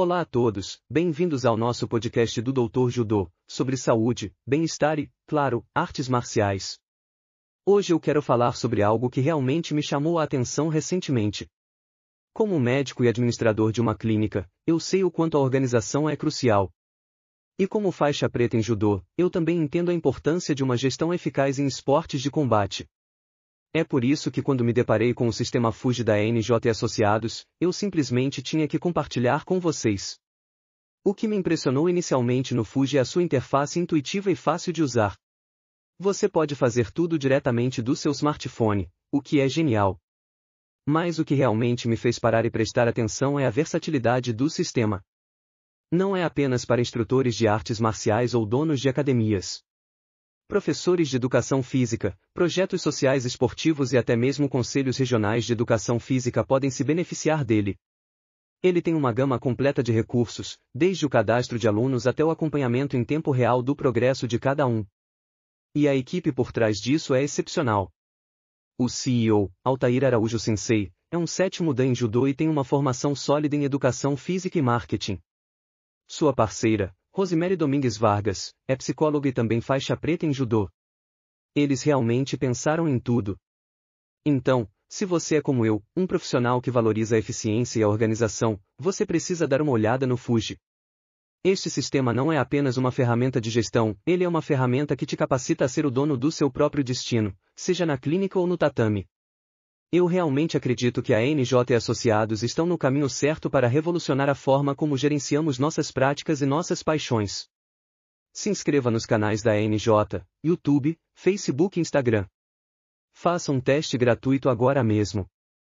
Olá a todos, bem-vindos ao nosso podcast do Dr. Judô, sobre saúde, bem-estar e, claro, artes marciais. Hoje eu quero falar sobre algo que realmente me chamou a atenção recentemente. Como médico e administrador de uma clínica, eu sei o quanto a organização é crucial. E como faixa preta em judô, eu também entendo a importância de uma gestão eficaz em esportes de combate. É por isso que quando me deparei com o sistema Fuji da NJ e associados, eu simplesmente tinha que compartilhar com vocês. O que me impressionou inicialmente no Fuji é a sua interface intuitiva e fácil de usar. Você pode fazer tudo diretamente do seu smartphone, o que é genial. Mas o que realmente me fez parar e prestar atenção é a versatilidade do sistema. Não é apenas para instrutores de artes marciais ou donos de academias professores de educação física, projetos sociais esportivos e até mesmo conselhos regionais de educação física podem se beneficiar dele. Ele tem uma gama completa de recursos, desde o cadastro de alunos até o acompanhamento em tempo real do progresso de cada um. E a equipe por trás disso é excepcional. O CEO, Altair Araújo Sensei, é um sétimo dan judô e tem uma formação sólida em educação física e marketing. Sua parceira, Rosemary Domingues Vargas, é psicóloga e também faixa preta em judô. Eles realmente pensaram em tudo. Então, se você é como eu, um profissional que valoriza a eficiência e a organização, você precisa dar uma olhada no Fuji. Este sistema não é apenas uma ferramenta de gestão, ele é uma ferramenta que te capacita a ser o dono do seu próprio destino, seja na clínica ou no tatame. Eu realmente acredito que a NJ e associados estão no caminho certo para revolucionar a forma como gerenciamos nossas práticas e nossas paixões. Se inscreva nos canais da NJ, YouTube, Facebook e Instagram. Faça um teste gratuito agora mesmo.